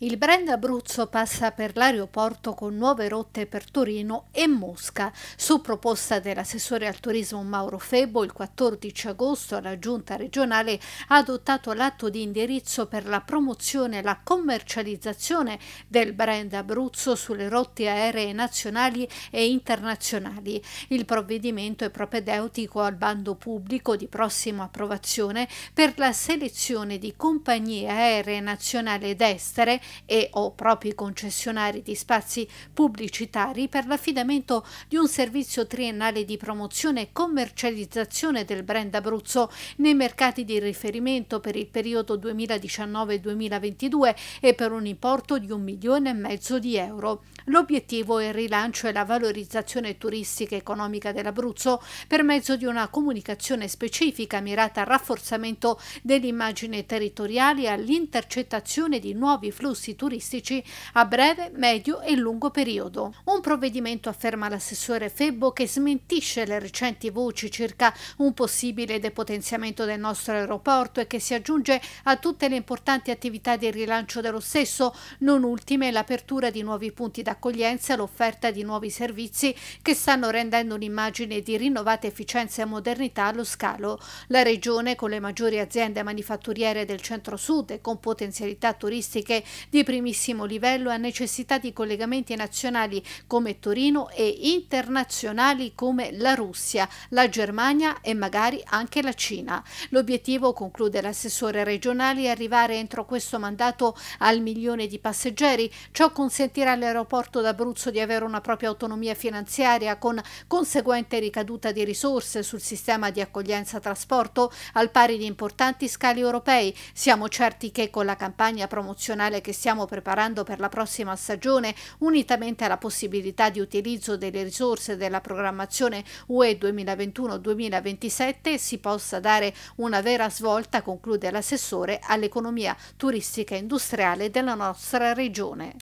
Il brand Abruzzo passa per l'aeroporto con nuove rotte per Torino e Mosca. Su proposta dell'assessore al turismo Mauro Febo, il 14 agosto la Giunta regionale ha adottato l'atto di indirizzo per la promozione e la commercializzazione del brand Abruzzo sulle rotte aeree nazionali e internazionali. Il provvedimento è propedeutico al bando pubblico di prossima approvazione per la selezione di compagnie aeree nazionali ed estere e o propri concessionari di spazi pubblicitari per l'affidamento di un servizio triennale di promozione e commercializzazione del brand Abruzzo nei mercati di riferimento per il periodo 2019-2022 e per un importo di un milione e mezzo di euro. L'obiettivo è il rilancio e la valorizzazione turistica e economica dell'Abruzzo per mezzo di una comunicazione specifica mirata al rafforzamento dell'immagine territoriale e all'intercettazione di nuovi flussi flussi turistici a breve, medio e lungo periodo. Un provvedimento, afferma l'assessore Febbo, che smentisce le recenti voci circa un possibile depotenziamento del nostro aeroporto e che si aggiunge a tutte le importanti attività di rilancio dello stesso, non ultime l'apertura di nuovi punti d'accoglienza e l'offerta di nuovi servizi che stanno rendendo un'immagine di rinnovata efficienza e modernità allo scalo. La regione, con le maggiori aziende manifatturiere del centro-sud e con potenzialità turistiche di primissimo livello e a necessità di collegamenti nazionali come Torino e internazionali come la Russia, la Germania e magari anche la Cina. L'obiettivo, conclude l'assessore regionale, è arrivare entro questo mandato al milione di passeggeri. Ciò consentirà all'aeroporto d'Abruzzo di avere una propria autonomia finanziaria con conseguente ricaduta di risorse sul sistema di accoglienza trasporto al pari di importanti scali europei. Siamo certi che con la campagna promozionale che stiamo preparando per la prossima stagione, unitamente alla possibilità di utilizzo delle risorse della programmazione UE 2021-2027, si possa dare una vera svolta, conclude l'assessore, all'economia turistica e industriale della nostra regione.